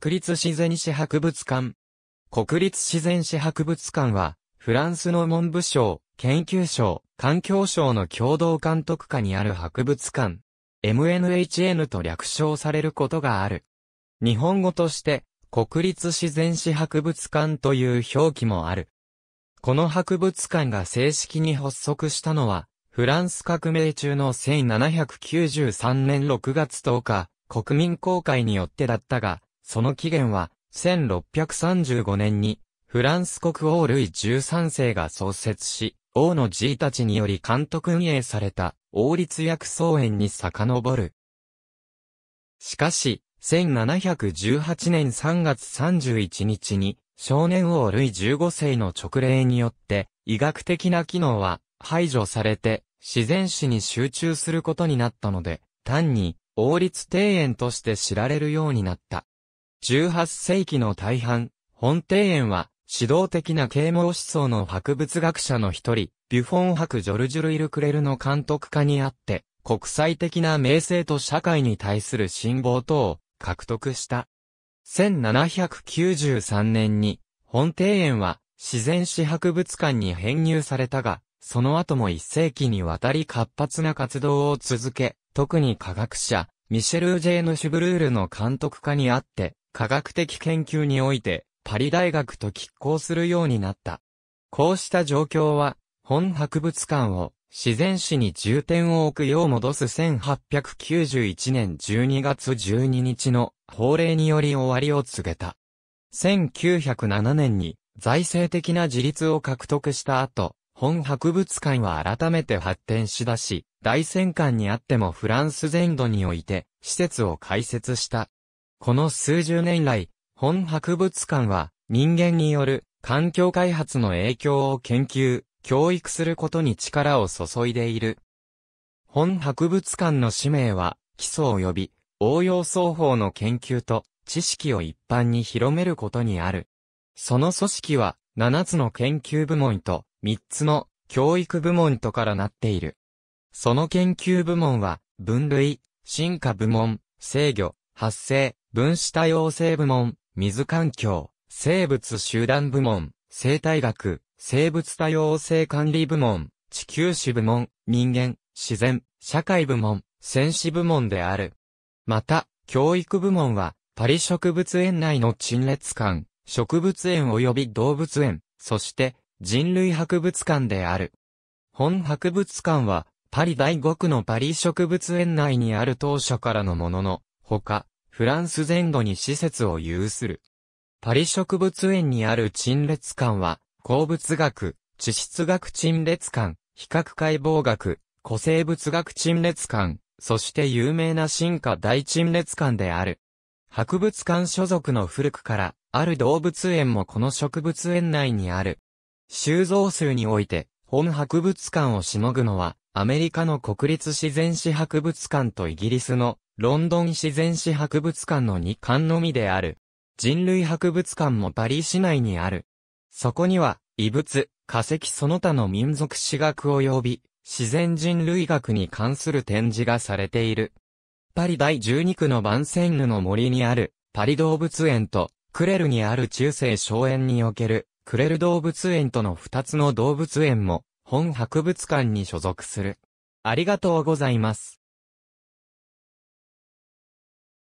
国立自然史博物館。国立自然史博物館は、フランスの文部省、研究省、環境省の共同監督下にある博物館。MNHN と略称されることがある。日本語として、国立自然史博物館という表記もある。この博物館が正式に発足したのは、フランス革命中の1793年6月10日、国民公開によってだったが、その起源は、1635年に、フランス国王ルイ13世が創設し、王の G たちにより監督運営された、王立薬草園に遡る。しかし、1718年3月31日に、少年王ルイ15世の直令によって、医学的な機能は排除されて、自然史に集中することになったので、単に、王立庭園として知られるようになった。18世紀の大半、本庭園は、指導的な啓蒙思想の博物学者の一人、ビュフォン博ジョルジュル・イル・クレルの監督下にあって、国際的な名声と社会に対する信望等を獲得した。1793年に、本庭園は自然史博物館に編入されたが、その後も一世紀にわたり活発な活動を続け、特に科学者、ミシェル・ジェーヌ・シュブルールの監督下にあって、科学的研究において、パリ大学と拮抗するようになった。こうした状況は、本博物館を自然史に重点を置くよう戻す1891年12月12日の法令により終わりを告げた。1907年に財政的な自立を獲得した後、本博物館は改めて発展しだし、大戦艦にあってもフランス全土において施設を開設した。この数十年来、本博物館は人間による環境開発の影響を研究、教育することに力を注いでいる。本博物館の使命は、基礎及び応用双方の研究と知識を一般に広めることにある。その組織は7つの研究部門と3つの教育部門とからなっている。その研究部門は分類、進化部門、制御、発生、分子多様性部門、水環境、生物集団部門、生態学、生物多様性管理部門、地球史部門、人間、自然、社会部門、戦士部門である。また、教育部門は、パリ植物園内の陳列館、植物園及び動物園、そして人類博物館である。本博物館は、パリ第5区のパリ植物園内にある当初からのものの、ほか、フランス全土に施設を有する。パリ植物園にある陳列館は、鉱物学、地質学陳列館、比較解剖学、古生物学陳列館、そして有名な進化大陳列館である。博物館所属の古くから、ある動物園もこの植物園内にある。収蔵数において、本博物館をしのぐのは、アメリカの国立自然史博物館とイギリスのロンドン自然史博物館の2館のみである。人類博物館もパリ市内にある。そこには、異物、化石その他の民族史学及び、自然人類学に関する展示がされている。パリ第12区のバンセンヌの森にある、パリ動物園と、クレルにある中世荘園における、クレル動物園との2つの動物園も、本博物館に所属する。ありがとうございます。